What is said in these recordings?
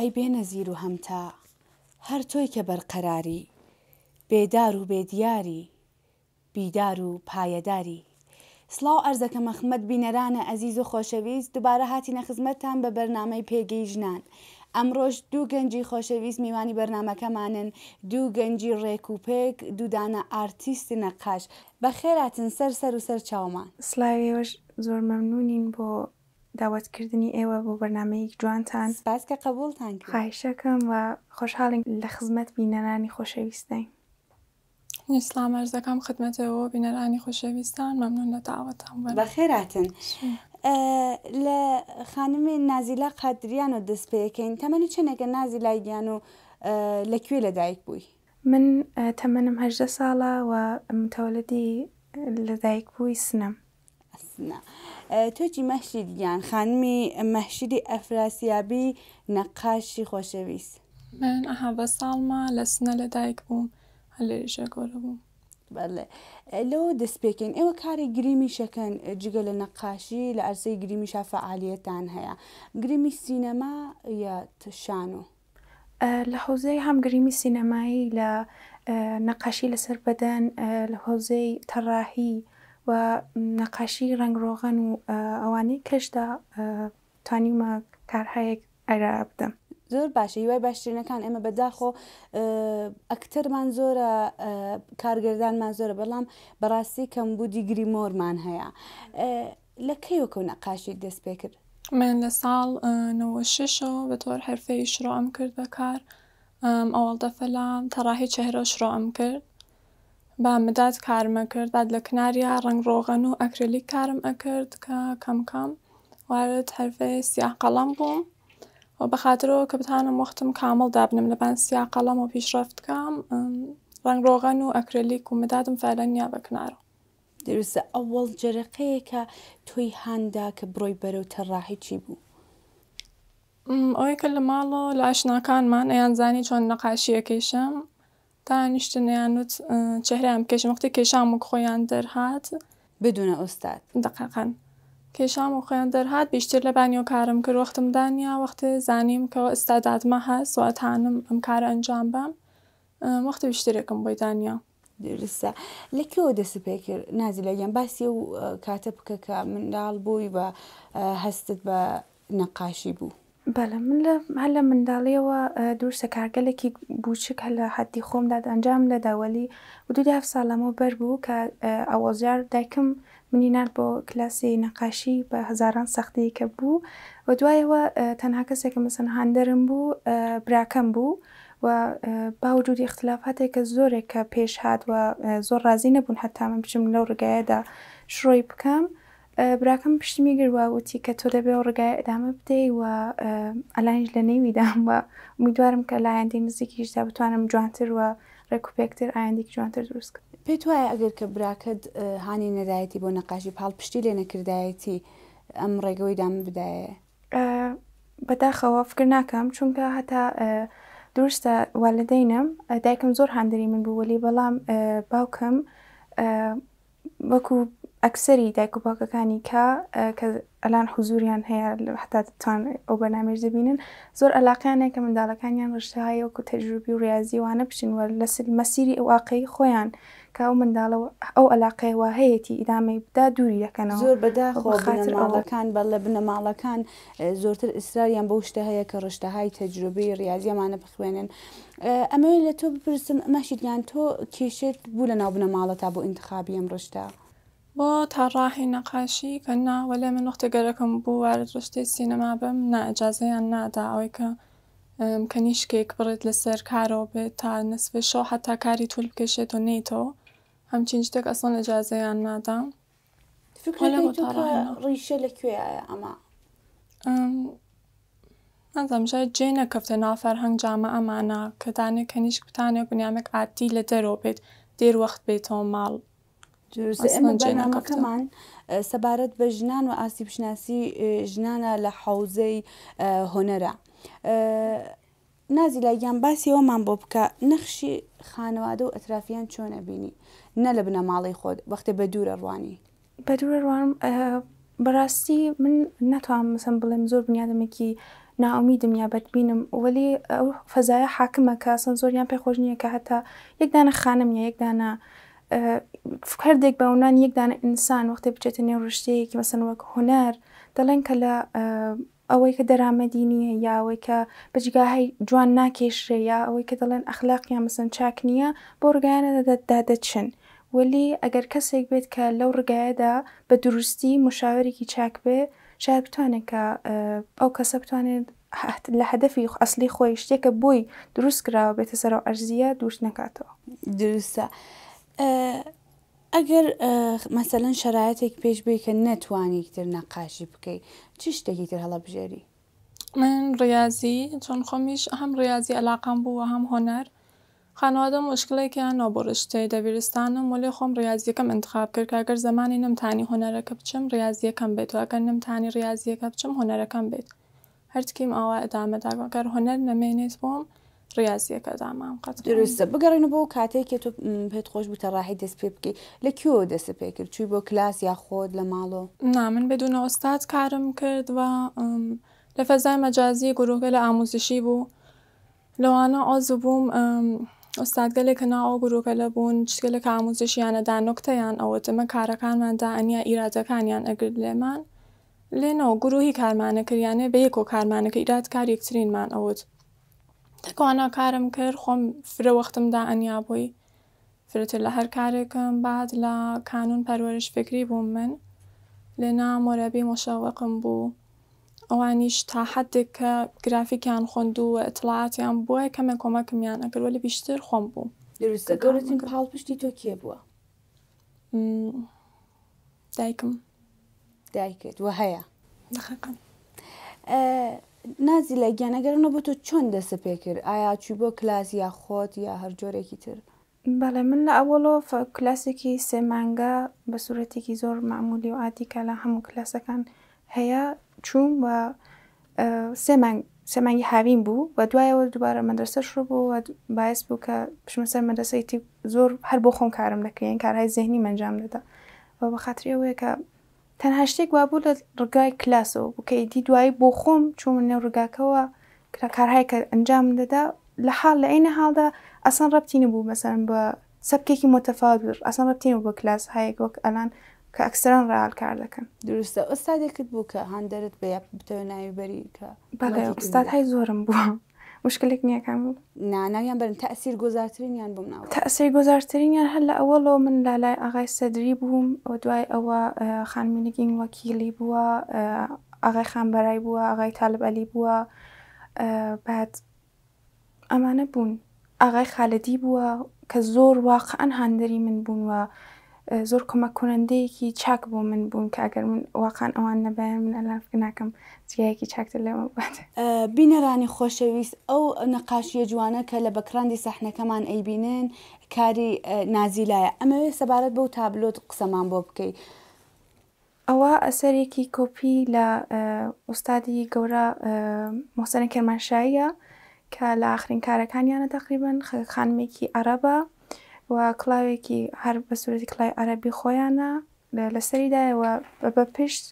ئەی بێنە زیر و هەمتا هەر تۆی کە بەرقەراری بێدار و بێدیاری بیدار و پایەداری سلااو ئەرزەکە مەخمەد بینەرانە ئەزیز و خۆشەویست دووبارە هاتی نەخزمەتتان بە بەرنامەی پێگەی ژنان. ئەمڕۆژ دوو گەنجی خۆشەویست میوانی بەرنمەکەمانن دوو گەنجی ڕێکوپێک دوودانە ئارتیستی نەقاش بە خێراتن سەر سەر و سەر چاومان سلاوێوەش زۆر مەمنونین بۆ داواتکردنی ئێوە بۆ بەرنمەیەک جوانتان باس کە قبولتان خایشەکەم و خۆشحاڵین لە خزمەت بینەرانی خۆشەویستین نیسلام ئەرزەکەم خدمەتەوە بینەرانی خۆشەویستان مەمنون لە داوەتان بە خێراتن. لە خانمی نازیلا قادریان و دەست پێەکەین تەمەنی چنێکە نازیلای گیان و لەکوێ لەدایک بووی من تەمەنم هەجدە ساڵە و متەوەلەدی لەدایک بووی سنم. مشید یعنی خانمی مەشیدی ئەفراسیابی نقاشی خوشویست من احبا سال ما لە سنە لە دایک بووم هە لێژە گۆرە کاری گریمی شکن جگل نقاشی نەقاشی گریمی شا فعالیتان هیا گریمی سینما یا تشانو؟ لحوزه هم گریمی سینمایی لە نەقاشی لەسەر بەدەن لە و نەقاشی ڕنگڕۆغن و ئەوانەی کەشدا توانیمە کارهەیەک ئەرا بدەم زۆر باشە هیوای باشترینەکان ئێمە بەداخۆ ئەکتەرمان زۆرە کارگردانمان زۆرە بەڵام بەڕاستی کەمبودی گریمۆرمان هەیە لە کەیوەکە نەقاشێک دەست پێ کرد من لە ساڵ 96ەوە بە تۆر هەرفەی شرۆم کرد بەکار ئەوڵ دەفەلام تەڕاهی چهرە شرۆم کرد بامداد کارمە کرد بعد لە کناریا ڕنگڕۆغن و ئەکرلی کارم ئەکرد کە کەم کەم وارد هەرفێ سیاه قەڵم بووم و بەخاترەوە کە بتانم وەختم کامل دابنم لەبان سیاه قەڵم و پیشڕفتکەم ڕنگڕۆغن و ئەکرلیک و مدادم فەرەنیا بە کنارەوە دروستە ئەوەڵ جەرەقەیەکە تۆی هەندا کە بڕۆی بەرەو تەڕاحی چی بوو ئەوەیکە لە ماڵۆ لە ئاشناکانمان ئەیان زانی چۆن نەقاشیەکەیشم چهره چهره کهش وقتی کشم خویان در هات بدون استاد دقیقا کشم و خویان در هات بیشتر لبنی و کارم که وقتم دنیا وقتی زنیم که استاد ما هست و اتانم ام کار انجام بم وقتی بیشتر کم باید دنیا درسته لکه او دست پیکر نازل لگم؟ بس کاتب که من دال بوی و هستت به نقاشی بو بەە من لە هەر لە منداڵیەوە دوورسە کارگەلێکی بچک هە لە حەتی خۆمداد ئەنجام لەداوەلی و دوو داف ساڵەمەوە بەر بوو کە ئەوەزیار دایکم منی نار بۆ کلاسی نەقاشی بە هزاران سەختی کە بوو و دوایەوە تەنها کەسێکە مەسەن هاندەرم بوو براکەم بوو و باوجودی اختلافاتێک کە زۆرێک کە پێش هاتووە زۆر رازی نەبوون هەتا من بچم لەو ڕگایەدا شڕۆی بکەم. براکەم پشتمی گرواوتی کە تۆ دەبێ و ڕگای ئەدامە بدەی و ئەلاانیش لە نەیویدام و میدوارم کە لایەندی نزیکیشدا بتوانم جوانتر وە ڕێکوپێکتر ئایندێک جوانتر دروست کرد پێت وایە ئەگەر کە براکەت هاانی نەدایەتی بۆ نەقاشی پاڵ پشتی لێ نەکردایەتی ئەم ڕێگەوەی دام بدایە بەداخەوە فکر ناکەم چونکە هەتا درستە والدەینم دایکم زۆر هاندری من بوو وەلی بەڵام باوکم وەکو ئەکسری دایک و باوکەکانی کە کە ئەلان حزوریان هەیە حتاتوان ئەو بەنامێژ دەبینن زۆر ئەلاقیانێک کە منداڵەکانیان ڕشتهایەوەکو تەجروبی و ڕاضی وانە بچینوە لەسل مەسیری ئەو واقعی خۆیان کە ئەو منداڵەوە ئەو ئەلاقەیەوە هەیەی ئیدامی بدا دووری دەکەنەوە زۆر بەداخاتر ئەوەکان بە لە بنەماڵەکان زۆرتر ئیسراریان بە شتە هەیە کە ڕشتەهای تەجروبی ڕاضیەمانە بخوێنن. ئەمە لە تۆ بپرسم مەشیدیان تۆ کێشێت بوو لە ناو بنەماڵە تا بۆ انتخابی ئەم ڕشتە. بۆ تاڕاحی نەقاشی کە ناوەلێ من نختەگەرەکەم بوو وارد ڕشتی سینەما بم نائجازەیان نادا ئەوەی کە کەنیشکێک بڕێت لەسەر کارەوە بێت تا نسفێ شۆ حتا کاری تول بکەشێت و نیتەوە هەمچین شتێک ئەسڵن ئەجازەیان نادا ڕیشە لەکوێە ئەمە ئەزەمژە جێ نەکەفتە نافەر هەنگجامە ئەمانە کە دانێک کەنیشک بتانێ بنیامێک ئاتی لە دەرۆ بێت دێر وەخت بێتەوە ماڵ ئەمە بەنامەکەمان سەبارەت بە ژنان و شناسی ژنانە لە حوزەی هنره. نازی و من بۆ بکە نخشی خانەوادە و اطرافیان چونه بینی؟ نه لە مالی خود وقتی به دور روانی به دور روان براستی من ناتوانم بلیم زور زۆر که یا یا بدبینم. ولی که اصلا زور کە پی خوش پێخۆش که حتی یک دانه خانم یا یک دانه فکردێک بەونان یەکدان ئینسان وەختی بچێتە نێو ڕشتەیەکی مەسن وەک هوەر دەڵێن کە لە ئەوەی کە دەرامەدی نییە یا ئەوەی کە بەجگاهی جوان ناکێشێ یا ئەوەی کە دەڵێن ئەخلاقیان مەسن چاک نییە بۆ ڕگایانە دادەچن. ولی ئەگەر کەسێک بێت کە لەو ڕگایەدا بە دروستی مشاورێکی چاک بێ شاید بتوانێت کە ئەو کەسە بتوانێت لە هەدەفی ئەسلی خۆی شتێکە بۆی دروست کراوە بێتە سەر و ئەرزیە دووش نکاتەوە دروستە. ئەگەر مەسەلەن شرایەتێک پێش بێ کە نەتوانیتر نەقاشی بکەیت چی شتێکی تر هەڵە بژێری من ڕاضی چۆن خۆمیش هەم ڕاضی ئەلاقام بووە هەم هۆنەر خانواده مشکلێکیان نۆبڕشتەی دەبیرستانم و لێ خۆم ڕاضیەکەم انتخاب کرد کاگەر زمانی نمتانی هۆنەرەکە بچم ڕاضیەکەم بێت وەگەر نمتانی ڕاضیەکە بچم هۆنەرەکەم بێت هەرتکیم ئەوە ئەدامەداگەر هۆنەر نەمێنێت بۆم ریاضی دامام قطعا درسته. بگرین بۆ کاتێک کە که تو خۆش خوش تەڕاحی دەست پێ لکیو لە لکیو کرد چوی بو کلاس یا خود لمالو؟ نه من بدون استاد کارم کرد و لە مجازی مەجازی گرروگە لە ئاموزشی بوو لەوانە ئازوو که ئۆستاد گەلێکە کار گرروگەلە یعنی چگەلە کە ئاموزشیانەدا نکتەیان ئەوەتەمە کارەکانماندا ئەنیا ئیرادەکانیان ئەگرد لێمان نو گروهی کارمانەکریانە بە یەکۆ ایراد ئیراد کار من ئەوت تەکوانا کارم کرد خۆم فرە وەختمدا ئەنیا بووی فرتر لە هەر کارێکم بعد لە کانون پەروەرش فکری بووم من لێنا مۆرەبی مشەوەقم بوو ئەوانیش تا حدێک کە گرافیکیان خوند و اطلاعاتیان بووە کەمێک کۆمەکمیان ئەگەر وەلی بیشتر خۆم بوو درستە گەورەتین پاڵ پشتی تۆ کێ بووە دایکم دایکت وە هەیە دقیقا اه، نازی لە گیانەگەرنە بۆ تۆ چۆن دەسە پێکرد ئایا چوی بۆ کلاس یا خۆت یا هەر جۆرێکی تر بەڵێ من لە ئەوڵۆ کلاسێکی سێمانگە بە سوورەتێکی زۆر معمولی و ئاتیکە لە هەموو کلاسەکان هەیە چوون بە سێمانگی هاوین بوو بە دوایەوە دوبارە مەدرسە شڕ بوو باعث بوو کە پشمەسەر مەدەسەیتی زۆر هەر بۆ خۆم کارم دەکەین کارهای زێنی منجام دەدا بە بەخاتری ئەوەیە کە تەنها شتێک وابوو لە ڕگای کلاسەوە بکەیتی دوایی بۆ خۆم چوو منە ڕگاکەوە کارهای کە ئەنجام دەدا لە حال لە عینە حالدا ئەسان ڕبتی نبوو مەسەرن بە سبکێکی متەفاادر ئەسان ڕبتین بە کلاس هەیەک وەک ئەلان کە ئەکسران ڕال کار دەکەن دروستە ئۆستادێکت بوو کە هەندرت بە بتەوە ناویبەری کە بەڵێ ئۆستاد های زۆرم بووە مشکلێک نییە کامل ناناویان بن تاسیر گۆزارترینیان بم ناو تاسیر گۆزارترینیان هەر لە ئەوەڵۆ من لالای ئاغای سەدری بووم ئەو دوای ئەوە خانمینگین وەکیلی بووە ئاغای خانبەرای بووە ئاغای تالبەلی بووە بعد ئەمانە بوون ئاغای خالدی بووە کە زۆر واقعەن هاندری من بوونوە زۆر کۆمەک کنندەیەکی چاک بۆ من بوون کە ئەگەر من واقعان ئەوان نەبە من ئەلاف ناکەم جیایەکی چاکتر لەمە بات بینەرانی خۆشەویست ئەو نەقاشیە جوانە کە لە بەکراندی سەحنەکەمان ئەیبینن کاری نازیلایە ئەمەوێت سەبارەت بەو تابلۆت قسەمان بۆ بکەیت. ئەوە ئەسەرێکی کۆپی لە ئوستادی گەورە مۆسەرە کرمانشاییە کە لە ئاخرین کارەکانیانە تقریبن خانمێکی عەرەبە و کلااوێکی هەر بە سوورەتی کلای عەربی خۆیانە لەسەریدایەوە بە پشت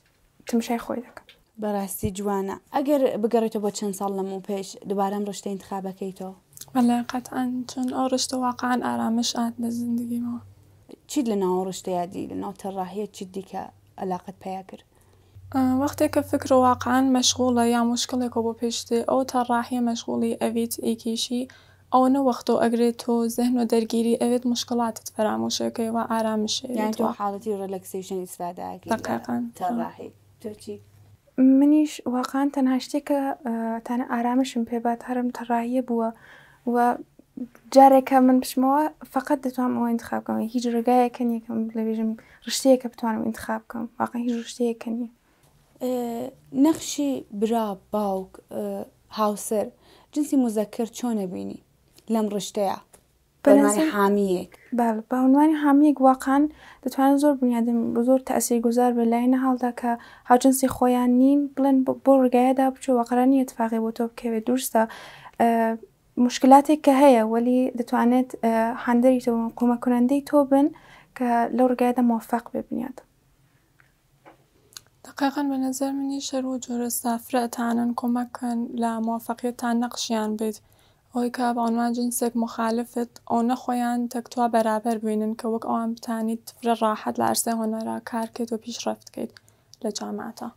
تمشای خۆی دەکەن بەڕاستی جوانە ئەگەر بگەڕێتەوە بۆ چەند ساڵ لەم و پێش دوبارەم ڕشتە انتخابەکەیتەوە بەڵێ قەتان چۆن ئەو ڕشتە واقعان ئارامش ئات لە زندگیمەوە چیت لە ناو ڕشتەیادی لە ناو تەڕاهەیە چیت دیکە ئەلاقت پیا کرد وەختێک کە فکر واقعان مەشغوڵە یا مشکلێکەوە بۆ پێشتێ ئەو تەڕاهەیە مەشغوڵی ئەویت ئیکیشی ئەوەنە وەختۆ ئەگرێت تۆ زەهن و دەرگیری ئەوێت مشکلاتت فەراموشەکەی و ئارامشێ حاڵەتی ڕلەکسیشن ئیسفاداقیقان تۆچی منیش واقعان تەنها شتێکە تەنە ئارامشم پێبات هەرم تەڕاهە بووە و جارێکە من پشمەوە فقط دەتوانم ئەوە انتخابکەم هیچ ڕگایەکە نیەکەم لەبێژم ڕشتەیەکە بتوانم انتخابکەم واقع هیچ ڕشتەیەکە نیە نەخشی برا باوک هاوسەر جنسی مزەکرد چۆنە بینی لم لەم ڕشتەیە یک بله، به عنوانی حامیەک واقعان دەتوانن زۆر بنیادم زۆر تاسی گوزار بە لایەنە که کە هاوجنسی خۆیان نین بڵێن دا بچو واقعا نی اتفاقی بۆ که که دوورستە مشکلاتی که هیه ولی دەتوانێت تو تۆ قومەکنندەی تو بن که لەو دا موفق ببینید دقیقا به نظر منی شروع جور سفره تانن کمک کن موفقیت تان نقشیان بید. ئەوی کە بەوانوان جنسێک مخالفت ئەوە خۆیان تەکتوا بەرابەر بووینن کە وەک ئەوان بتانیت فرە ڕاحەت لە ئەرسە هۆنەرا کارکێت و پیشڕفتکەیت لە جاماتە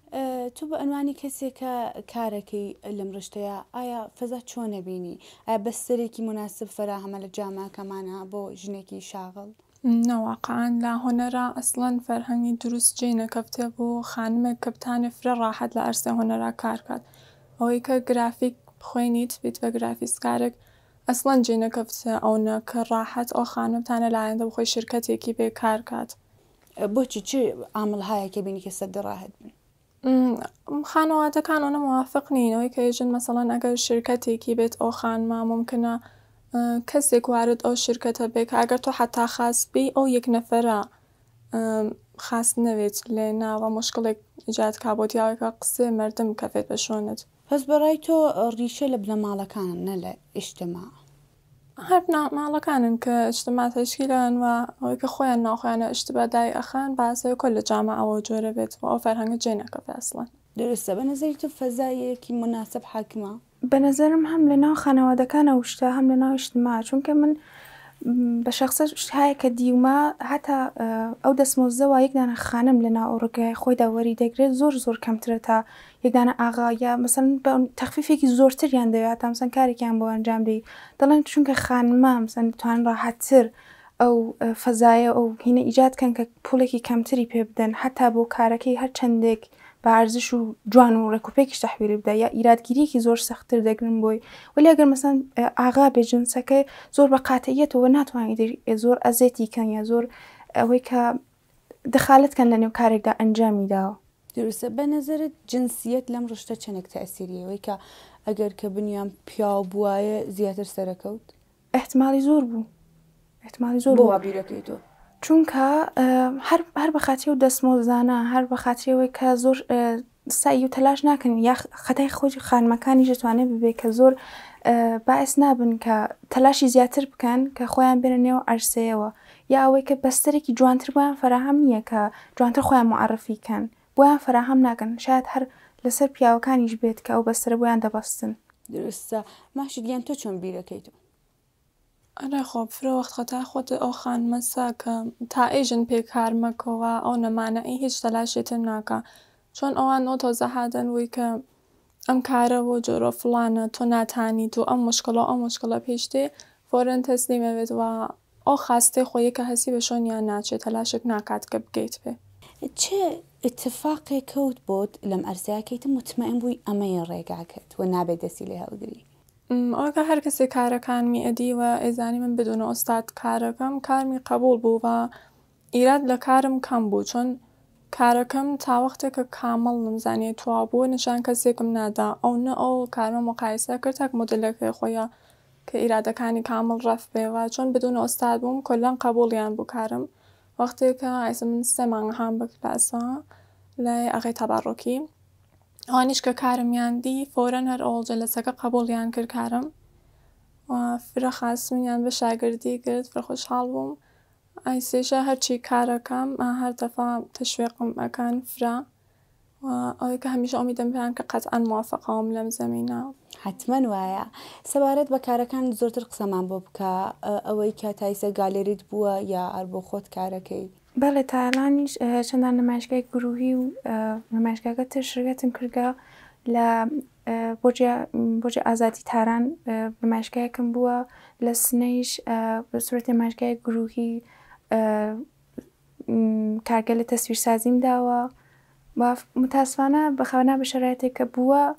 تو بە ئەنوانی کەسێکە کارەکەی لەم ڕشتەیە ئایا فەزا چۆنە بینی ئایا بەستەرێکی مناسب فەراهەمە لە جاماکەمانە بۆ ژنێکی شاغڵ نەواقعان لا هۆنەرا ئەسڵەن فەرهەنگی دروست جێنە کەفتێ بۆ خانمە کەپتانە فرە ڕاحەت لە ئەرسە هۆنەرا کارکات ئەوەی کە گرافیک بخوێنیت بیت بە گرافیسکارێک ئەسڵەن جێ که راحت نە کە ڕاحەت ئەو خانمتانە شرکت یکی شرکتێکی بێ کارکات بۆچی چی هایی که بینی کە موافق ڕاهت نین خانەواتەکانەوە موواافق که کە مثلا اگر ئەگەر او خان ما خانما کسی که وارد ئەو شرکتە اگر تو تۆ حتا بی او یک نفره خاست نوید لینه و مشکل ایجاد کابوتیاوەکە قصه مردم کفید بشوند. پس بەڕای تۆ ڕیشە لە بنەماڵەکانن نە لە ئیشتما هەر ماڵەکانن کە ئشتما تشکیلان و ئەوەی کە خۆیان ناخۆیانە شتبە دای ئەخان باسەیە کۆل لە جامە ئەوە جۆرە بێت و ئەو فەرهەنگە جێنەکە پێسڵن درستە بە نظری تو فەزایەکی مناسب حاکمە بە نظرم هەم لە ناو خانەوادەکانە وشتە هەم لە ناو شتما چونکە من بە شخصە شتهایە کە دیومە هەتا ئەو دەستمۆزەوە یەکدانە خانم لە ناو ڕگای خۆی داوەری دەگرێت زۆر زۆر کەمترە تا یەکدانە ئاغا یا مەسن تەخفیفێکی زۆرتریان دەوێت تامسەن کارێکیان بۆ ئەنجام دی دەڵێن چونکە خانمام سندتوان ڕاحەتتر ئەو فەزایە ئەو هینە ئیجادکەن کە پولێکی کەمتری پێ بدەن حتا بۆ کارەکەی هەر چندێک بارزش و جوان و ڕێکوپێکی تەحویل بدە یا ئیرادگیریەکی زۆر سەختتر دەگرن بۆی ولیگەر مەسن ئاغا بێجنسەکە زۆر بە قاتەیەتەوە ناتوانانی زۆر ئەزێتی کەن یا زۆر ئەوەی کە دخالت کەن لە نێو کارێکدا ئەنجامی داوە دروستە بە نظرت جنسیەت لەم ڕشتە چەندێک تاسیریەوەی کە ئەگەر کە بنیان پیا بواە زیاتر سەرەکەوت احتمالی زۆر بوو احتمالی زۆر بۆ وابیرەکەی تۆ چونکە هەر بە خاتی و دەستمۆزانە هەر بە خاتریەوەی کە زۆر سایی و تەلاش ناکەن یا خەتای خۆی خانمەکانی دەتوانێت ببێ کە زۆر باعث نابن کە تەلاشی زیاتر بکەن کە خۆیان بێنە نێو ئەرسەیەوە یا ئەوەی کە بەستەرێکی جوانتر بۆیان فراهام نییە کە جوانتر خۆیان معرفیکەن بویان فراهم کن شاید هر هەر که پیاوەکانیش بێت که او بەسرە درسته محشید درستە تو چون تو که تو آره ئەرە فرو وقت وقت خود خود مسا که تا ئێژن کار مکو و نەمانە معنی هیچ نکا چون آن او تازه هدن وی ام کاره و جۆرە فلان تو نتانی تو و ام مشکل پیشتی فورن تسلیمه بید و او خسته خۆیەکە هەسی حسی شۆنیان ناچێت تلاشک ناکات که بگیت به؟ چه اتفاقێک کەوت بۆت لەم ئەرزیاکەیتم متمەئن بووی ئەمەیە ڕێگا کرد و نابێت دەسی لێ هەڵگری ئەوگە هەر کەسێک کارەکانمی ئەدیوە ئێزانی من بدونە ئۆستاد کارەکەم کارمی قبول بوو بە ئیراد لە کارم کەم بوو چۆن کارەکەم تاوەختێک کە کامەڵ نمزانێت توا بوو نیشان کەسێکم نادا ئەو نە ئەو کارمە مقایسە کرد تاک مدلەکەی خۆیە کە ئیرادەکانی کامەڵ ڕەف بێوە چۆن بدون ئۆستاد بووم کۆلەن قبولیان بوو کارم وەختێکە ئایسە من سێ مانگەهام بە کلاسە لای ئەغی تەباڕۆکی ئەوانیش کە کارمیان دی فۆرەن هەر ئەوڵجە لەسەکە قبولیان کرد کارم فرە خاسمیان بە شاگردی گرت فرەخۆشحاڵ بووم ئایسێژە هەرچی کارەکەم هەر دەفا تەشوێقم ئەەکان فرا ئەوەیە کە هەمیش ئەومیدەم پێیان کە قەتان موافقەوەم لەم زمینە حتمما وایە سەبارەت بە کارەکان زۆرتر قسەمان بۆ بکە ئەوەی کە تایسە گالێریت بووە یا ئەربۆ خۆت کارەکەی بەڵێ تالانیش چەندان نمایشگای گروهی و نمایشگاگە تشرگەتم کردگە لە بۆجێ ئازادی تاران نمایشگایەکەم بووە لە سنەیش بەسورەت نمایشگای گروهی کارگە لە تەسویر سازیم داوە. و متاسفانه بەخەوەنا بە که کە زور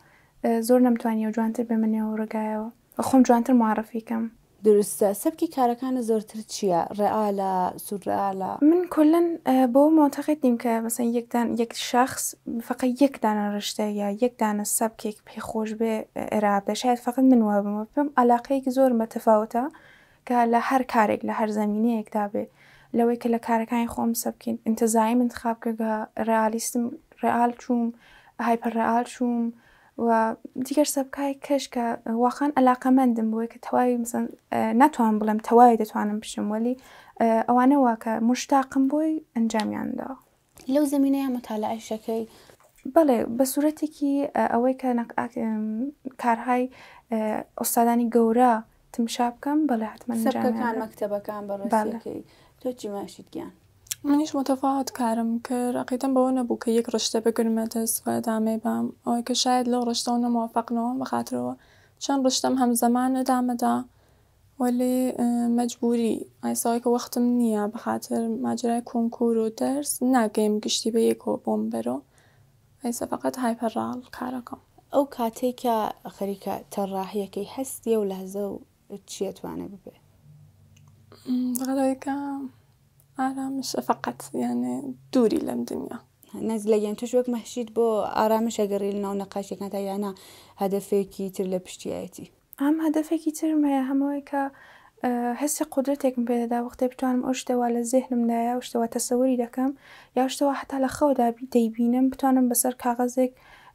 زۆر نەمتوانی و جوانتر منی و ڕگایەوە و خوم جوانتر معرفیکەم درستە سەبکی زورتر چیه؟ چییە رئالا سورعاالە من کلا بو معتقد نیم مثلا یک یک یک شخص فقط یک دن رشته یا یک که سەبکێک پێخۆش به به شاید فقط من وە بم که زور متفاوته که هر لە هەر زمینی یک هەر لەوەی کە لە کارەکانی خۆم سەبکەین انتزایی من خابکەگە ڕالیستم ڕال چووم هایپەرڕال چووم و دیگەر سەبکای کەش کە واخان ئەلاقەمەندم بۆی کە تەواوی ناتوان بڵم تەواوی دەتوانم بشم وەلی ئەوانە واکە مشتاقم بۆی ئەنجامیاندا لەو زمینەیە متالعشەکەی بەڵێ بە سوورەتێکی ئەوەی کە کارهای ئۆستادانی گەورە تمشا بکەم بەڵێ حتممەکان مەکتتەبەکان بەڕێ چی چیماشیت گن؟ منیش که کارم با اون ابو که یک رشته بگیرم دست و دامه بام که که شاید موفق ڕشتە و چون بەخاترەوە چند ڕشتم هەم دا ولی مجبوری مەجبوری که وقت وقتم به خاطر ماجرای کنکور و درس نگیم گشتی یک یک بوم برو ایسا فقط او کارەکەم که آخری که تەڕاحیەکەی که و لحظه و چیه توانه ببین غەڵەکە ئارامش فقط یانێ دووری لەم دنیا نەزلەیەن توش وەک مەشید بۆ ئارامش ئەگەڕی لە ناو نەقاشەکان تا یانە هەدفێکی تر لە پشتیەتی ئەم هەدفێکی ترمەیە هەمەوەی کە هەستی قدرتێکم پێدەدا وەختێ بتوانم ئەو شتەوە لە زێهنمدایە و شتەوە تەسەوەری دەکەم یا شتەوە حتا لە خەودا دەیبینم بتوانم بەسەر کاغەزێک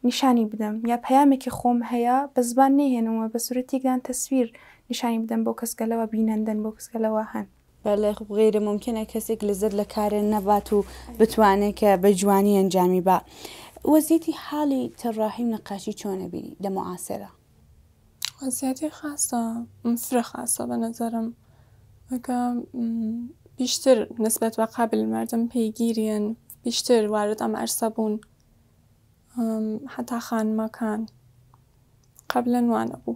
نیشانی بدەم یا پەیامێکی خۆم هەیە بە زبان نهێنەوە بە سورەتێکدان تەسویر نیشانی بدن بۆ کس بینەندن بۆ هن. هەن خب غیرە ممکنه کسی که لە کارە نەبات و بتوانێ کە بە جوانی ئەنجامی با وەزیەتی حاڵی و نەقاشی چونه بینی لە معاصره؟ وەزیەتی خاصە مفر خاصە بە نظرم بیشتر نسبت بە قابل مردم پیگیریان بیشتر وارد ئەم ئەرسە حتی خان، مکان. قبلا وانە بوو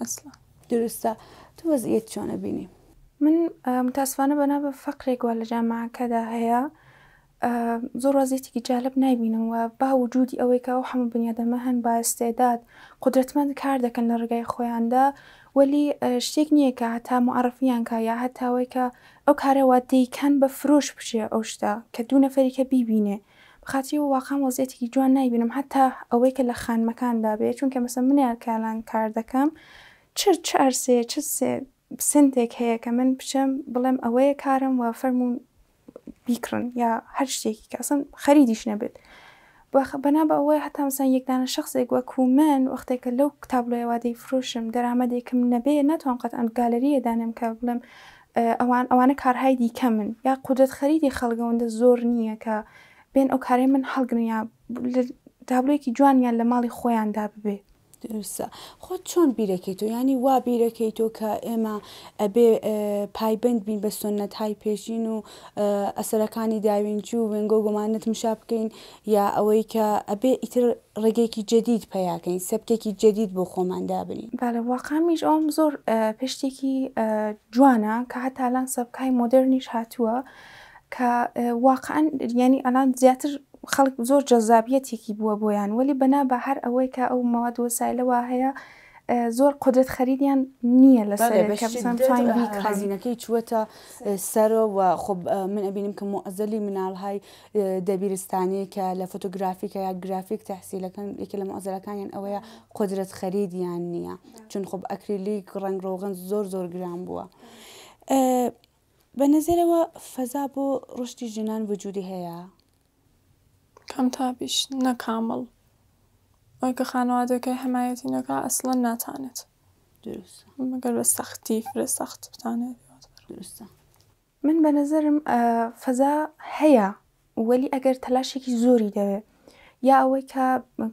ئەسلان دروستە تو وەزیەت چۆنە بینی من متاسفانە بەنا بە فەقرێک وا لە جاماکەدا هەیە زۆر وازێتێکی جالب نایبینەوە با وجودی ئەوەی کاو هەموو بنیادەمە هەن با ئستێداد قدرتمەند کار دەکەن لە ڕگای خۆیاندا وەلی شتێک نییە کە هەتا معرفیان کا یا هەتاوەی کە ئەو کارەوە دەیکەن بە فرۆش بشێ ئەو شتا کە دوو نەفەریکە بیبینێ بخاتی و واقعام وەزێتێکی جوان نایبینم هەتا ئەوەی کە لە خانمەکاندا بێ چونکە مەسە منیان کالان کار دەکەم چ چارسێ چ سندێک هەیە کە من بچم بڵێم ئەوەیە کارم وا فەرمونون بیکڕن یا هەر شتێکی کەسم خەریدیش نەبێت بەنا بە ئەوەی هەتامسان یەکدانە شخصێک وەکو من وەختێکە لەو کتابلەوەوادەی فرۆشم دەرامەدێکم نەبێ ناتوان قەت ئەم گالریە دانم کە بڵم ئەوان ئەوانە کارهای دیکە من یا قودرت خەریدی خەڵگەوەندە زۆر نییە کە بێن ئەو کارەی من هەڵگرنیا دابلوێکی جوانیان لە ماڵی خۆیاندا ببێ درسە خۆت چۆن بیرەکەیت و ینی وا بیرەکەیت تۆ کە ئێمە ئەبێ پایبند بین بە سنەت های پێشین و ئەسەرەکانی داوینچی و وێنگۆ گومانت مشا بکەین یا ئەوەی کە ئەبێ ئیتر ڕێگێکی جدید پیاکەین سبکێکی جدید بۆ خۆمان دابنین بەڵێ واقامیش ئەوم زۆر پشتێکی جوانە کە هەتالان سبکای مۆدررنیش هاتووە کە واقعان ینی ئەلان زیاتر خەڵک زۆر جەزابەتێکی بووە بۆیان وەلی بەنا بە هەر ئەوەی کە ئەو مەواد وەسایلەوە هەیە زۆر قدرت خەریدیان نییە لە خەزینەکەی چوەتە سەرەوە خب من ئەبینم کە مۆزەلی مناڵهای دەبیرستانی کە لە فۆتۆگرافیکە یا گرافیک تەحسیلەکەن یکی لە مۆزەلەکانیان ئەوەیە قدرت خەریدیان نییە چون خب ئەکریلیک ڕنگڕۆغن زۆر زۆر گران بووە. بە نەزەرەوە فەزا بۆ ڕشتی ژنان وجودی هەیە کەم تاپیش نەکامڵ ئەوی کە خانوادەکە هەمایەتی نەکە ئەسڵەن ناتانێت مەگەر بە سەختی فرە سەخت بتانێت من بە نظرم فەزا هەیە وەلی ئەگەر تەلاشێکی زۆری دەوێت یا ئەوەی کە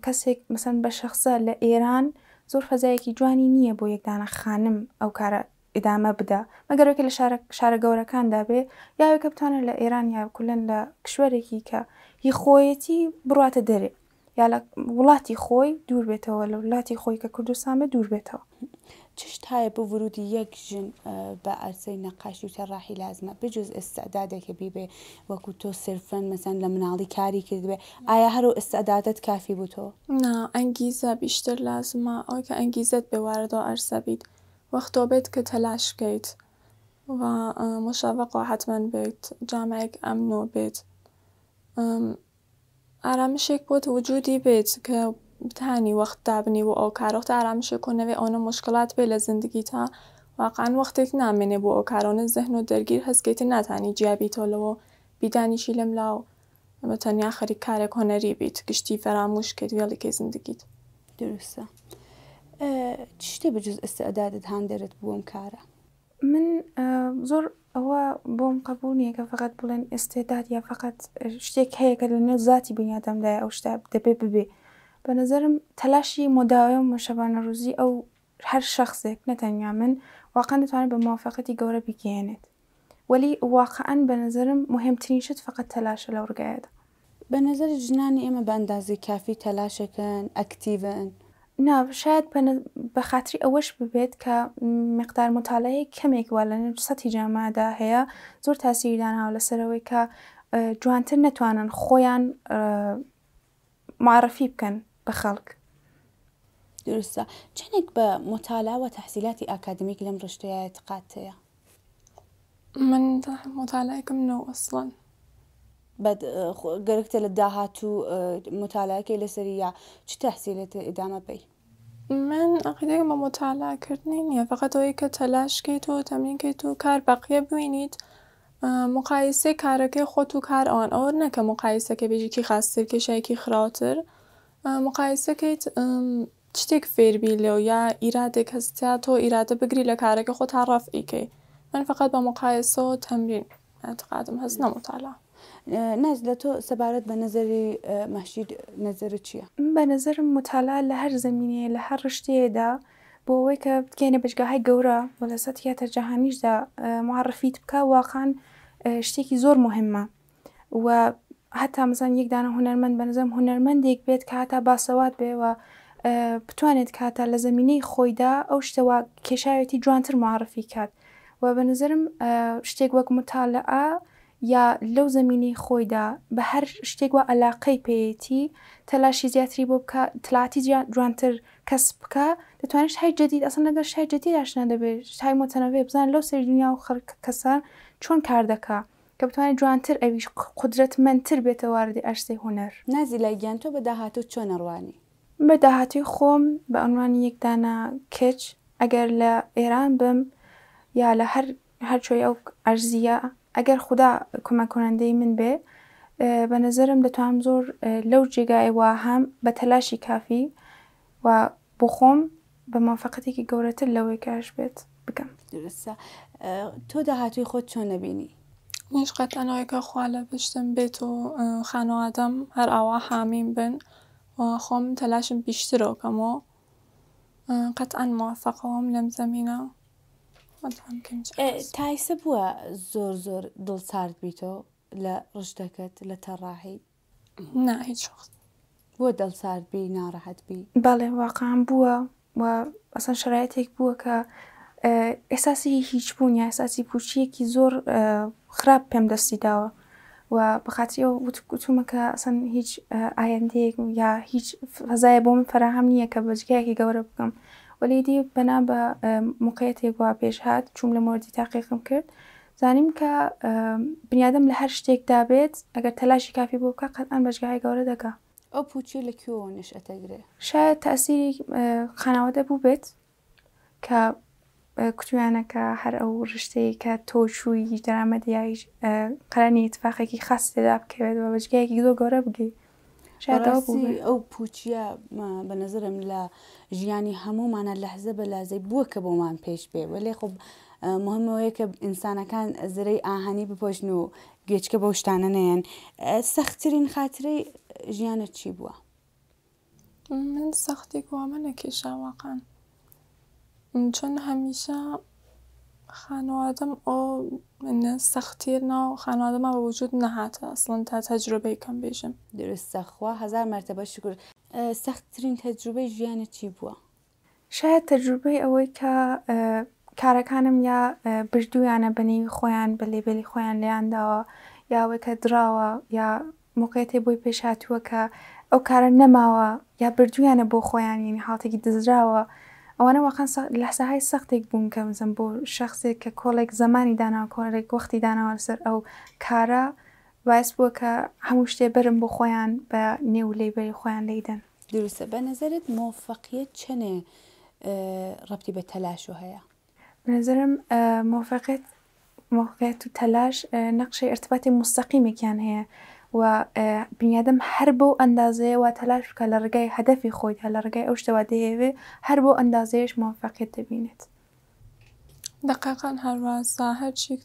کەسێک مەسەن بە شخصە لە ئێران زۆر فەزایەکی جوانی نییە بۆ یەکدانە خانم ئەو کارە ئدامە بدە مەگەرەوەکە لە شارە گەورەکاندا بێ یاوەکە بتوانێت لە ئێران یا کولن لە کشوەرێکی کە هی خویتی برات دەرێ یا لە وڵاتی خۆی دور بێتەوە ولاتی خوی که کە سامه دور بێتەوە چش تای بۆ ورودی یەک ژن بە ئەرزەی نەقاشی و تراحی لازمە بجز که بی وەکو تۆ سرفەن صرفن لە لمنالی کاری کردبێ آیا رو استعدادت کافی تو؟ نه، انگیزه بیشتر لازمە که کە به بێواردەوە بید و بید که تلاش کهید و مشاوەق و حتما بێت جامعه امنو بید. ارم شک بود وجودی بید که تنی وقت دبنی و آکراخت ارم کنه و آن مشکلات بله زندگی تا واقعا وقتی که نمینه و آکران ذهن و درگیر هست که نتنی جیبی تالو و بیدنی شیلم لاو و تنی آخری کار کنه ری بید گشتی فراموش کد ولی که زندگیت درسته چی به استعدادت هندرت بوم کاره من آه، زۆر ئەوە بۆم قبولنیەکە فقط بڵێن ئێستێدادە فقط آه، شتێک هەیەکە لە نێو زیاتی بنیادەمدای ئەو شتا دەبێ ببێ بە نظرم تەلاشی مداوای و مەشەبانە ڕوزی ئەو هەر من واقعا دەتوانێت بە موافقەتی گەورە بگەێنێت واقعا بە نظرم مهمترین فقط تەلاشە لەو ڕگایەدا بە نظر ژنانی ئێمە بەندازی کافی تەلاشەکەن نا شاید بە خاتری ئەوەش ببێت کە مقدار مطالعەیە کەمێک وا لە سەتی جامادا هەیە زۆر تاسیریداناوە لەسەرەوەی کە اه، جوانتر نەتوانن خۆیان اه، معرفی بکەن بە خەڵک. درستە چندێک بە مطالعەوە تحصیلاتی ئاکادمیک لەم ڕشتەیە قاتەیە من مطالعەکەم نەوە ئەسڵەن اه، گەرەکتە لە داهات و مطالعەکەی لەسەری یا چ تەحسیلێت ئدامە بی من عقیده ما مطالعه کردنی یا فقط تلاش که تو تمرین که تو کار بقیه بینید مقایسه که خود تو کار که که خستر مقایسەکە که خاستر کی خراوتر مقایسەکەیت شتێک چتک و یا ایراده هەستیا تو ایراده بگری که خود حرف ای که. من فقط با مقایسه و تمرین اعتقادم هست نمطالعه ناز لە تۆ سەبارەت بە نظری مەشید نظر چییە؟ بە نظرم مطالعە لە هەر زمینێ لە هەر ڕشتەیەدا بۆەوەی کە بکەێنە بەشگاهای گەورە و لە سە تیاتە جەهانیشدا معڕفیت بکە واقعان شتێکی زۆر مهمە و هەتا مزان یەکدانە هوەرمەند بەنزەم هوەرمەندێک بێت کە هاتا باسەوات بێەوە بتوانێت کاتە لە زمینەی خۆیدا ئەو شتەوە کێشاوێتی جوانتر معرفی کات و بە نظرم شتێک وەک متالعە یا لەو زمینی خۆیدا بە هەر شتێک وە ئەلاقەی پێیەتی تەلاشی زیاتری بۆ بکە تلاتی جوانتر کەس بکە دەتوانێت شای جدید ئەسن لەگەر شای جدید ئاشنا دەبێت شای متەنەوێ بزان لەو سەر دنیا و خەر کەسان چۆن کار دەکا کە بتوانێت جوانتر ئەویش قدرت منتر بێتە واردی ئەشتی هوەر نازی لای گیان تۆ بە داهاتوو چۆنەڕوانی بە داهاتی خۆم بە ئەنوانی یەکدانە کچ ئەگەر لە ئێران بم یا لە هەر هەرچۆی ئەو ئەرزیە اگر خدا کمک کننده من به به نظرم دەتوانم زۆر لەو و هم به کافی و بۆ به لو کش گەورەتر لەوەی کاش بێت بکەم تو تۆ داهاتوی نبینی؟ چۆن قطعا آیا که خوا بشتم به تو خانو خانوادەم هر اوا حامیم بن و خۆم تەلاشم کمو قطعا موافقه هم زەمینە تایسە بووە زۆر زۆر دڵسارد بیتەوە لە ڕژدەکەت لە تەڕاحی نا هیچ بووە دڵسارد بی ناڕەحەت بی بەڵێ واقعام بووە و ئەسەن شرایەتێک بووە کە ئێساسی هیچ بوون یا ئێساسی پوچیەکی زۆر خراپ پێم دەستی داوە و بەخاتی وتومەکە ئەسەن هیچ ئاەندەیەک یا هیچ فەزایە بۆ من فراهام نییە کە بەجگایەکی گەورە بکەم. وەلیدی بەنا بە موقعەتێک وا پێش هاات چوم لە مردی تاقیقم کرد زانیم کە بنیادم لە هەر شتێکدا بێت ئەگەر تەلاشی کافی بۆ بکە قەتان بەشگای گەورە دەکە ئەو پوچی لە کوێوە نشەتەگرێ شاید تاسیری خانەوەدە بوو بێت کە کوتویانەکە هەر ئەو ڕشتەیە کە تۆچووی دەرامەدیایی قەرانی اتفاقێکی خاص تێدا بکەوێت بە بەجگایەکی دۆ گەورە بگەی ئەو پوچیە بەنظرم لە ژیانی هەمومانە لەحزە بەلازەی بووە کە بۆمان پێش بێ وەلێ خۆ مهمەوەی کە ئینسانەکان زرەی ئاهانی بپۆشن و گوێچکە بەو شتانە نەیەن سەختترین خااترەی ژیانە چی بووە من سەختی گوامە نەکێشاواقان چۆن هەمیشە خانوادم ئەو سەختیرنا و خانوادەما بەوجود نەهاتە ئەسڵند تا تەجربەیکەم بێژم درستە خوا هزار مرتبە شکر سەختترین تەجروبەی ژیانە چی بووە؟ شاید تەجروبەی ئەوەی کە کارەکانم یا بردویانە بنی خۆیان بە لێبلی خۆیان لیانداوە یاوە کە دراوە یا موقعێتی بۆی پێشاتووە کە ئەو کارە نەماوە یا بردویانە بۆ خۆیان یعنی حڵتێکی دزراوە انا واقعا لحظه های سختی بون که مثلا بۆ شخصی که کۆڵێک زمانی دانه کۆلێک وەختی داناوە لەسەر ئەو کارە باعث بووە کە هەموو شتێ بەرم بۆ خۆیان بە نێو لێبەری خۆیان لیدن درسته، به نظرت موفقیت چنه ربطی به تلاش و به نظرم موفقیت و و تەلاش ارتباط مستقیمی مستەقیمێکیان هەیە و بنیادم هەر بەو ئەندازەیە وا تەلاش خود، هدفی خود هەدەفی خۆیت و لە ڕگای ئەو موفقیت دەیەوێ هەر هر ئەندازەیەش هر دەبینێت.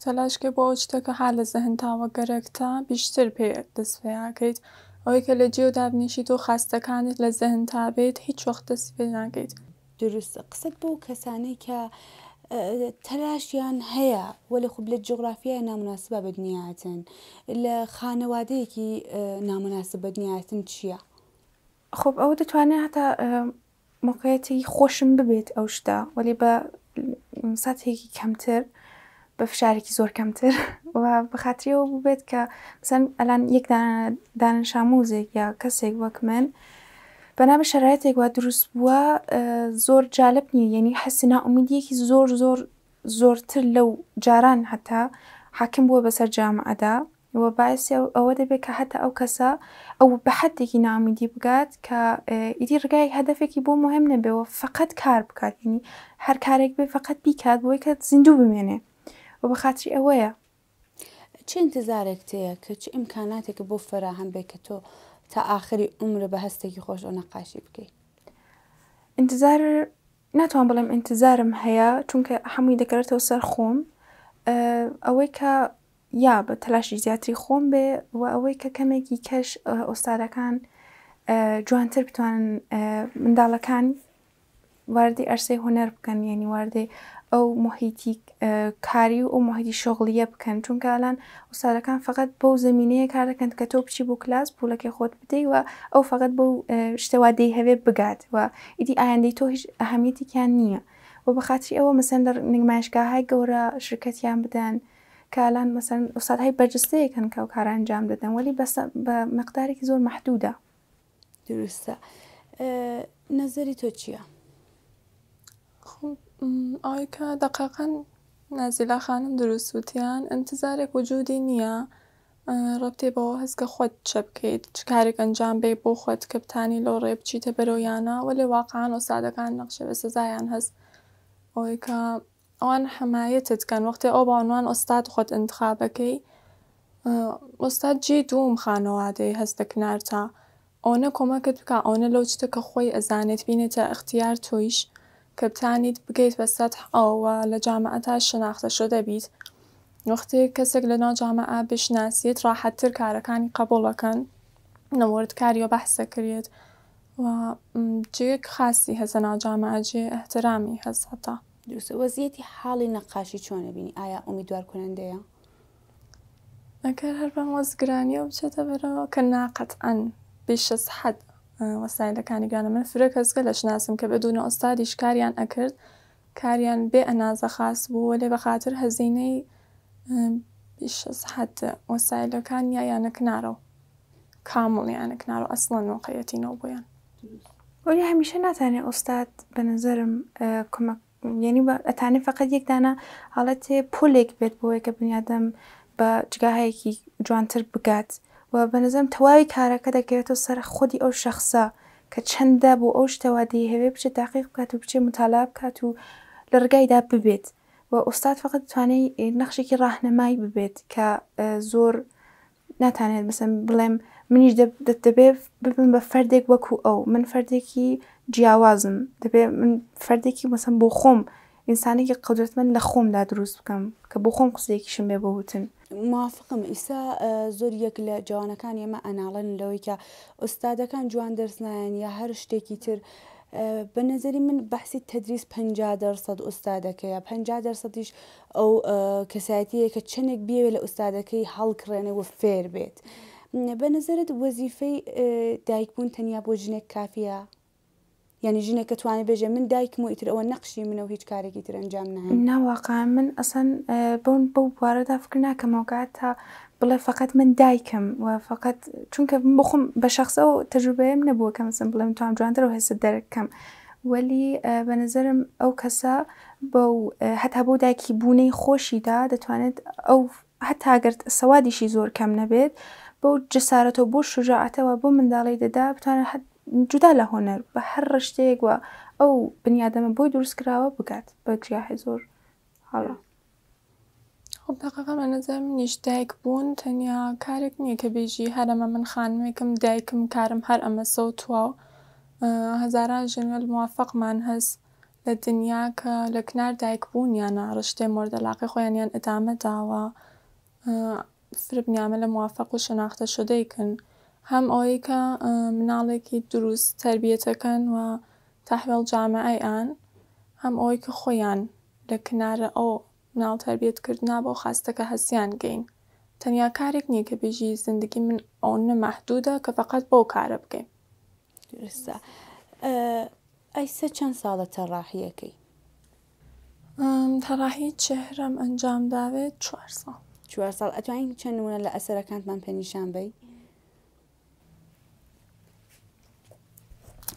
تلاش که هەرچیک با بۆ که حال لە و و گەرەکتا بیشتر پێ دست ئەوەی کە لە جێو لجی و خاستەکانت لە تا بید، هیچ وقت بیا ناگەیت. درست قصد بو کسانی که تەلاشیان هەیە وەلی خوب لە جغرافیای نامناسبە بەدنیاتن لە خانەوادەیەکی نامناسب بەدنیاتن چییە؟ خب ئەو دەتوانێت هەتا موقعەتی خۆشم ببێت ئەو شتا وەلی بە ساتێکی کەمتر بە فشارێکی زۆر کەمتر و بەخاتریەوە ببێت کە مثەن ئەلان یەک دانشاموزێک یا کەسێک وەک من، بەنامە شرایەتێک وا دروست بووە زۆر جالب نیە یعنی حەسینا ئومیدیەکی زۆر زۆر زۆرتر لەو جاران هەتا حاکم بووە بەسەر جامعەدا وە باسی ئەوە دەبێت کە هەتا ئەو کەسە ئەو بە حدێکی نامیدی بگات کە ئیدی ڕگای هەدفێکی بۆ مهم نەبێەوە فقط کار بکات ینی هەر کارێک بێ فقط بیکات بۆی کە زیندوو بمێنێ و بە خااتری ئەوەیە چه انتظارێک تەیە کە چه ئیمکاناتێکە بۆ فەراهەم بێ کە تۆ تا ئاخری عمرە بە هەستێکی خۆش ئەو نەقاشی بکەیت انتظار ناتوان بڵێم انتظارم هەیە چونکە هەمووی دەکەێتەوە سەر خۆم ئەوەی کە یا بە تەلاشی زیاتری خۆم بێ و ئەوەی کە کەمێکی کەش ئۆستادەکان جوانتر بتوانن منداڵەکان واردی ئەرسی هوەر بکەن یعنی واردی ئەو محیتی کاری و ئەو محیتی شغلیە بکەن چونکە الان ئوستادەکان فقط بەو زمینەیە کار دەکەن کە تۆ بچی بۆ کلاس پولەکەی خۆت بدەی و ئەو فقط بەو شتەوادەی هەوێت بگات و ئیدی ئایندەی تۆ هیچ ئەهمیتێکیان نییە و بەخاتی ئەوە مەسەن لە نگمایشگاهای گەورە شرکتیان بدەن. کالان مەسەر ئوستاد های بەجستەیەکەن کە و کارانجام دەدەن ولی بە مقدارێکی زۆر محدودە دروستە نظری تۆ چییە؟ خب آی که دقیقا نزیله خانم درست وتیان یعنی انتظار وجودی ربطی با بەوە که خود چپکید بکەیت که انجام بی بو خود که بتانی لەو نه ولی واقعا و واقعا نقشه نقش سادەکان هست آی که آن حمایتت کن وقتی او با عنوان استاد خود انتخاب کی استاد جی دوم هست کنار کنارتا آنه کمکت بکە آنه لوچت که خوی خۆی بینه تا اختیار تویش که بگید بگیت به سطح او لە شده بید شدە کسی وەختی بشناسیت راحت ناو جامعە قبول ڕاحەتتر کن نمورد نەوەرد کاریۆ بحث و چیک خاصی نا ناو جامعە جێ وضعیت حتا نقاشی وزیعتی حال نقاشی چونه بینی کننده یا؟ اگر هر هەر بەم وزگرانی بچه بەرەوە کە که ئەن بیش حد وسایلەکانی گانم من فرە کەس لە شناسم که بدون ئۆستادیش کاریان اکرد کاریان بێ ئەنازە خاص بوو لێ بە خاطر هەزینەی حد وسایلەکان یا یانە یعنی کامل کامل یانە و ئەسڵەن وقەتینەوە بۆیان ولی هەمیشە ناتانێ استاد به نظرم کمک یعنی ئەتانێ فقط دانه دانا حاڵەتێ پولێک بێت که بنیادم به بە جگاهەیەکی جوانتر بگات و بەنظرم تەواوی کارەکە دەکەوێتەوە سەر خودی ئەو شخصە کە چەندە بۆ ئەو شتەوادی هەوێ بچێت تاقیق بکات و بچێ مطالعا بکات و لە ڕگایدا ببێت و ئوستاد فقط توانەی نەخشێکی ڕاهنەمای ببێت کە زۆر ناتانێت بەسم بڵێم منیش دەبێ ببم بە فردێک وەکو ئەو من فردێکی جیاوازم دەبێ من فردێکی مەسم بۆ خۆم ئینسانێکی قدرت من لە خۆمدا دروست بکەم کە بۆ خۆم قسێکیشم بێ بەوتن موافقم ئیسا زۆر یەک لە جوانەکان ئێمە ئەناڵن لەوەیکە ئوستادەکان جوان دەرسنایەن یا هەر شتێکی تر. بە نظری من بەحسی تەدریس 50 دەرسەد ئوستادەکەیە 50 دەرسەدیش ئەو کەسایەتەیە کە چنێک بێوێت لە ئوستادەکەی هەڵکڕێنەوە فێر بێت. بە نظرت وەزیفەی دایکبوون تەنیا بۆ ژنێک کافیە یعنی ژنێک کەتوانێت بێژێ من دایکم و ئیتر ئەوە نەقشی منە و هیچ کارێکی تر ئەنجام نایە ناواقع من ئەسەن بۆن بەو بوارەدا فکر ناکەمەوەکات تا بڵێ فقط من دایکم و فقط چونکە بخم بە شخصە و تەجروبەیەم نەبووە کە مەسم بڵێم توان جوانترەوە هێز دەرکەم. وەلی بە نظرم ئەو کەسە بە هەتا بۆ دایکی بوونەی خۆشیدا دەتوانێت ئەو هەتاگررت سەوادیشی زۆر کەم نەبێت بەو جسارەتەوە بۆ شوژاعاتەوە بۆ منداڵی دەدا بتوانێت جودا لە هۆنەر بە هەر ڕشتەیەک وە ئەو بنیادەمە بۆی دروستکراوە بگات بەجیاهی زۆر هەڵە بەقەقەمە نەزەر منیش دایک بوون تەنیا کارێک نییە کە بێژی هەرەمە من خانمێکم دایکم کارم هەر ئەمە سەوتواو هەزاران ژنگل موافقمان هەست لە دنیا کە لە کنار دایک بوون یانە ڕشتێ مردەلاقی خۆیانیان ئەدامە داوە فربنیامە لە موافق و شناختە شدەیکن. هەم ئەوەی کە مناڵێکی دروست تربیەتەکەن و تەحوێڵ جامعەیان هەم ئەوەی کە خۆیان لە کنارە ئەو مناڵ تربیەتکردنا بۆ خاستەکە هەسیان گەین تەنیا کارێک نییە کە بێژی زندگی من ئەو نەمەحدودە کە فقط بۆ کارە بکەین درستە ئەیسە چەند ساڵە تەڕاحیەکەی تەڕاحی چهرم ئەنجام داوێت چوار ساڵ چوار ساڵ ئەتوانین چەند نمونە لە ئەسەرەکانتمان پێنیشان بی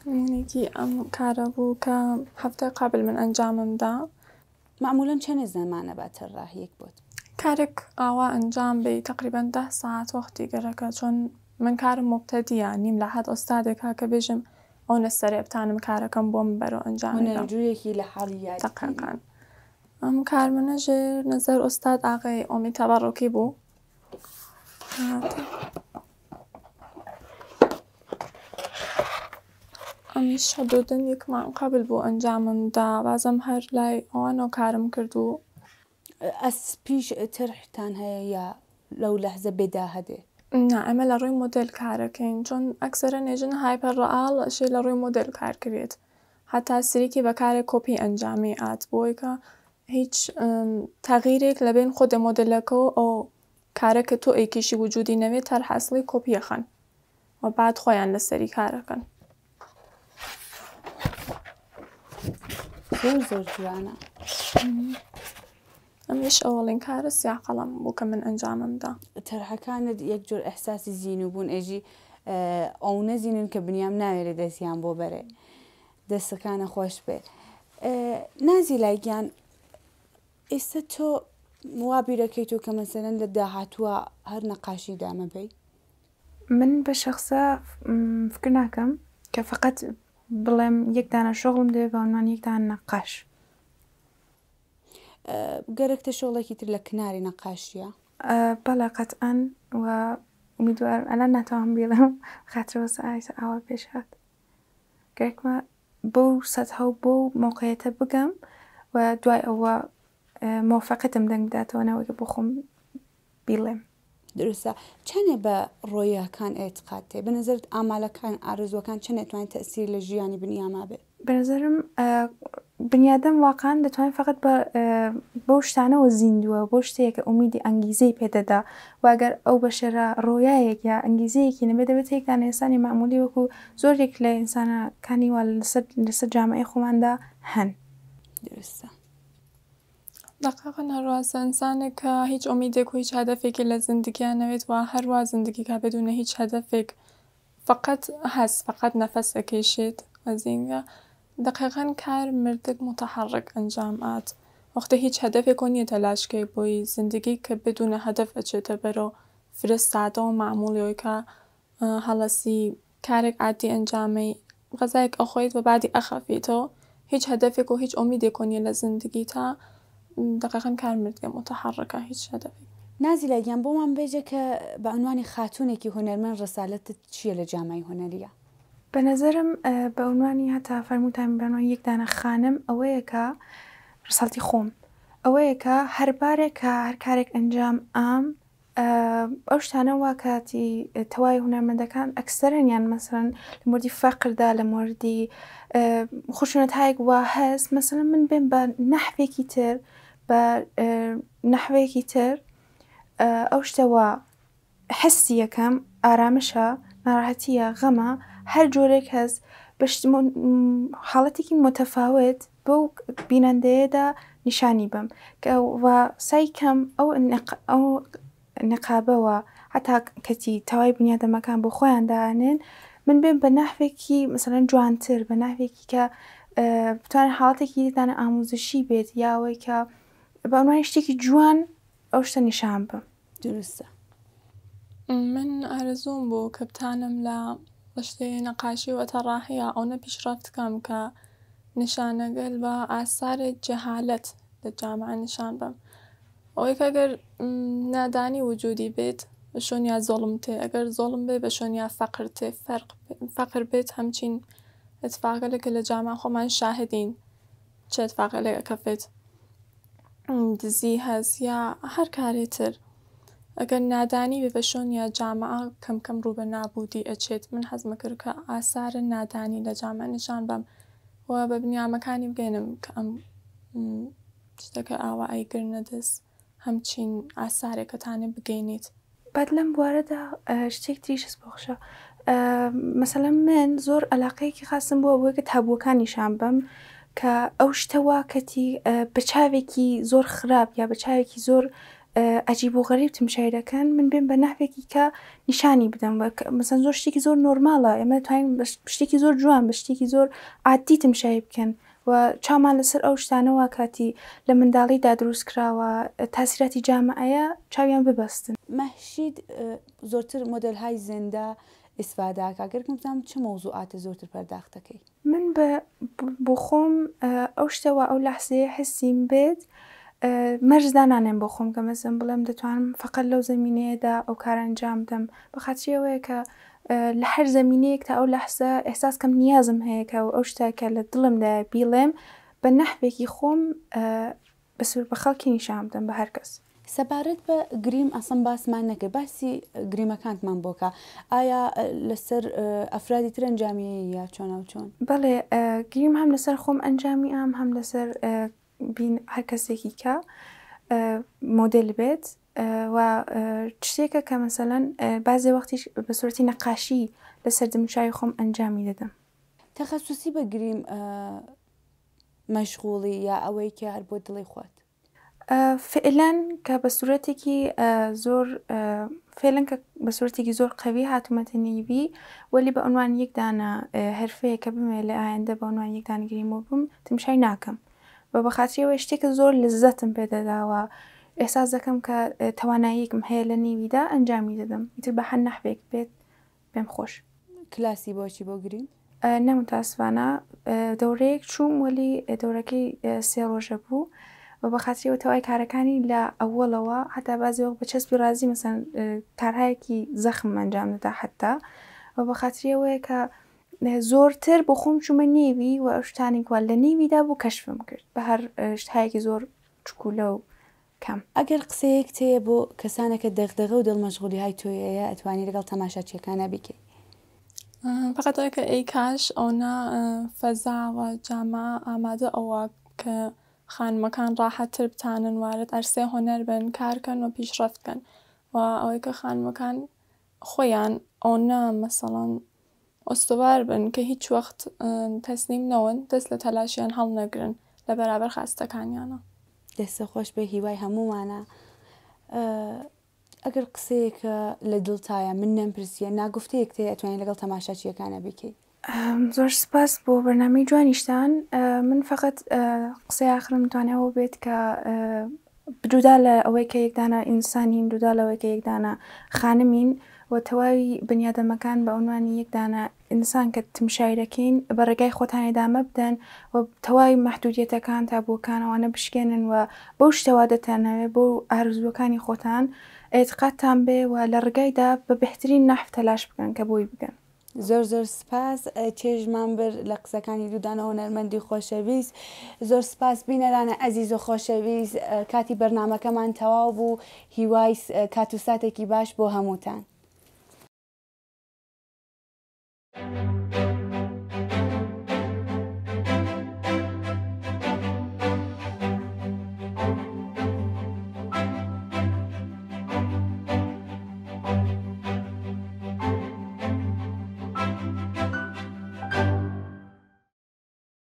نیجی یعنی ام کاربو که هفته قبل من انجامم دا معمولا چند زمان بعد راه یک بود کارک اوا انجام بی تقریبا ده ساعت وقتی که چون من كار مبتدي يعني ملاحظ استادك هكا بيجم اون السريع بتاعنا كاركم بوم برو انجام من جوي هي لحالي تقریبا. ام كار منجر نظر استاد اقي امي تبركي بو یک ماه قبل بوو دا بازم هەر لای آنو کارم کردو ئەس پیش ترحتان هەیە یا لەو لەحزە بێدا هەدێ ئەمە لە ڕووی مۆدل چون چۆن ئەکسرە نێژن هایپەرڕعاڵ شێ لە ڕووی مدل کار سری که سریکی کار کۆپی انجامی ات بۆی هیچ تەغیرێک لبین خود خۆ دەمۆدلەکە ئەو کاره که تۆ ئەیکیشی وجودی نەوێت هەر کپی کۆپیەخەن و بعد خۆیان سری کارکن زۆر زۆر جوانە ئەمیش ئەوڵین کارە سیاقەڵم بۆ کە من ئەنجاممدا تەرحەکانت یەک جۆر ئەحساسی زیین و بوون ئێژی ئەو نەزیینن کە بنیام ناوێرە دەستیان بۆ بەرێ دەستەکانە خۆش بێ نازی لایگیان ئێستا تۆ وابیرەکەیت و کە مەسەرەن لە داهاتووە هەر نەقاشی دامەبی من بە شخصە فکر ناکەم کە فقط شغلم ده و من یک یک نقاش نەقاش گەرەکتە که تر لە کناری بله قطعا قەتەن و امیدوار الان ناتوان بێڵم خطر سایسە ئاوا پێش گرک ما بو سطح و بو موقعیت بگم و دوای ئەوە دنگ دەنگ بداتەوە نەوەگە بخوم بیلم درستە چەندێ بە ڕۆیەکان ئێتقاتێ بەنظرت ئامالەکان ئارزوەکان چەند دەتوانین تەسیر لە ژیانی بنیاما بێت بەنظرم بنیادەم واقعان دەتوانین فقط بە بۆ شتانەوە زیندووە بۆ شتەیەکە ئومیدی ئەنگیزەی پێدەدا واگەر ئەو بەشێرا ڕۆیایەک یا ئەنگیزەیەکی نەبێت دەبێت هێکدان ئێسانی معمولی وەکو زۆرێک لە ئینسانەکانی وا لەسەر جامعی خۆماندا هەن درستە. دقیقا راست انسان که هیچ امیده که هیچ هدفی که لزندگی نوید و هر روز زندگی که بدون هیچ هدفی فقط هست فقط نفس کشید، از این دقیقا کار مردک متحرک انجام آد وقتی هیچ هدفی کنی تلاش که بوی زندگی که بدون هدف تا برو فرست و و معمولی که حالا سی کارک عادی انجامی غذایک اخوید و بعدی اخفی تو هیچ هدفی که هیچ امیدی کنی لزندگی تا دقیقا کلمت که متحرکه هیچ شده نازل گیان بۆ من به کە به عنوانی خاتونێکی که ڕسالەتت رسالت لە جامای هنریه. به نظرم حتی عنوانی همین به عنوان یک دانه خانم اوه کە رسالتی خۆم ئەوەیە کە هر کە هەر کارێک ئەنجام ئام ئەو شتانە وا واکاتی تەوای هنرمنده کن یان یعنی مثلا مردی فەقردا لە مردی خوشونت هایگ واحس مثلا من بین به نحوه تر. بە نەحوەیەکی تر ئەو شتەوە حسی یەکەم ئارامشە ناڕەتیە غەمە هەر جۆرێک هەز حاڵەتێکی متەفاوت بەو بینەندەیەدا نیشانی بم کە سایکەم ئەو ئەو نقابەوە حتا کەتی تەوای بنیادەمەکان بۆ خۆیاندانن من بێن بە ناحوێکی مثلەن جوانتر بە ناوێکی کە بتوانن حاڵاتێکی دانە ئاموزشی بێت یاوەی کە با شتێکی جوان ئەو شتە نیشان بم دروستە من ئارەزوم نقاشی کەپتانم لە و نەقاشی وەتەڕاحەیە ئەوە پیشڕەت که کە نیشانەگەل بە جهالت جهالت لە جامعە نیشان بم ئەوەی اگر نادانی وجودی بێت بە از زۆڵم تێ ئەگەر زۆڵم بێ بە فقرت فرق فقر فەقر همچین هەمچین که لە خب من شاهدین چه اتفاقەلێک دزی هەز یا هەر کارێتر ئەگەر نادانی بێ بە شۆن یا جامعە کەم کەم ڕووبە نابودی ئەچێت من حەزمە کرد کە ئاسارە نادانی لە جامە نیشان بەم و بە بنیامەکانی بگەێنم کە ئەم شتەکە ئاوا ئایگر نەدەست هەمچین ئاسارێکەکەتانێ بگەینیت بعد لەم بوارەدا شتێک تریشت بۆخشە مەسەلە من زۆر ئەلاقەیەکی خاستم بووە بۆ کە تابووەکانیشان بم کە ئەو شتەوە کەتی بە چاوێکی زۆر خراپ یا بە چاوێکی زۆر ئەجیب و غەریب تمشای دەکەن من بێن بە نحوێکی کە نیشانی بدەم مەسەن زۆر شتێکی زۆر نۆرمالە ئێمە توانین شتێکی زۆر جوان بە شتێکی زۆر عادی تمشای بکەن. و چامان لەسەر ئەو شتانەوە کاتی لە منداڵیدا دروست کراوە تاسیراتی جامعەیە چاویان ببەستن مەشید زۆرتر مۆدلهای زێندا ئیسفاداکە گەرگم بزانام چه مۆزوعاتە زۆرتر پەرداختەکەی من بە بۆ خۆم ئەو شتەوە ئەو لەحسەیە حسیم بێت مەرزدانانێن بۆ خۆم کە مەزم بڵێم دەتوانم فقط لەو زمینەیەدا ئەو کارەنجام دەم بەخاچی ئەوەیە کە لە هەر زمینەیەک تا ئەو لەحسە ئێساس کەم نیازم هەیەکە و ئەو شتاکە لە دڵمدا بیڵێم بە نەحوێکی خۆم بە سوور بە خەڵکی نیشان بدەم بە هەرکەس سەبارەت بە گریم ئەسم باسمان نەکە باسی گریمەکانتمان بۆکە ئایا لەسەر ئەفرادی تر ئەنجامی یا چۆن و چۆن بەڵێ گریم هەم لەسەر خۆم ئەنجامی ئام هەم لەسەر هەر کەسێکی کە مۆدل بێت و شتێکە کە مەسەەن بازێ وەختیش بە سوەتی نەقاشی لەسەر دمشای خۆم ئەنجامی دەدەم تەخەسوسی بە گریم مەشغوڵی یا ئەوەی کە هەر بۆ دڵی خوات فعلەن کە بە سوورەتێکی زۆر فێلن کە بە سوورەتێکی زۆر قەوی هاتوومەتەنیبی وەلی بە ئەوان یەکدانە هەرفەیە کە بمێ لە ئاەندە بە ئەوان یەکدانگریم بم تمشای ناکەم بە بەخاتریەوە شتێکە زۆر لەزەتم پێدەداوە ئێساس دەکەم کە تواناییەکم هەیە لە نێویدا ئەنجامی دەدەم ئیتر بە هەن نەحبێک بێت پێم خۆش کلاسی بۆچی بۆ گرین نەمتاسوانە دەورەیەک چوم وەلی دەورەکەی سێ ڕۆژە بوو. بە بەخاتیەوە تەوای کارەکانی لە ئەوەڵەوە هەتا بازیەوە بە چەسبی رازی مەسەن کارهایەکی زەخم ئەنجام ندا حتا بە بەخاتریەوەیە کە زۆرتر بۆ خۆم چوومە نێوی و شتانی کوال لە نێویدا بوو کەشفم کرد بە هەر شتهایەکی زۆر چکولە و کەم ئەگەر قسەیەک تەیە بۆ کەسانەکە دەغدەغە و دڵمەشغولی های تۆیەیە ئەتوانی لەگەڵ تەماشاچیەکانە بیکەیت فقط ئەوەکە ئەی کاش ئەوە فەزاوە جاما ئامادە ئەوە کە خانمەکان ڕاحەتتر بتانن وارد ئەرسێ هۆنەر بن کارکەن و پیشڕفتکەن و ئەوەی کە خانمەکان خۆیان ئۆنا مەسەڵان ئۆستوار بن کە هیچ وەخت تەسنیم نەوەن دەست لە تەلاشیان هەڵ نەگرن لە بەرابەر خاستەکانیانە دەستە خۆش بە هیوای هەمومانە ئەگەر قسەیەکە لە دڵتایە من نەمپرسیە ناگفتەیەک تێ ئەتوانین لەگەڵ تەماشاچیەکانە بکەیت زۆر سپاس بۆ بەرنامی جوانیشتان من فقط قسەی آخرم توانەوە بێت کە دوودا لە ئەوەی کە یەکدانە ئینسانین دوودا لەوەی کە یەکدانە خانمین و تەواوی بنیادەمەکان بە ئەووانی یەکدانە ئینسان کە تمشایرەکەین بە ڕێگای خۆتانی دامە بدەن و تەواوی محدودیتەکان تابووکان ئەوانە بشکێنن و بەو شتەوا دەتانەوێت بۆ ئارزوەکانی خۆتان ئێتقاتان بێ و لە ڕگایدا بە بهترین نحف تەلاش بکەن کە بۆی بگەن زۆر زۆر سپاس چێژمان بر لە قسەکانی دوودانەوە نەرمەندی خۆشەویست زۆر سپاس بینەرانە ئەزیز و خۆشەویست کاتی بەرنمەکەمان تەواو بوو هیوای کاتوساتێکی باش بۆ هەمووتان. Thank you.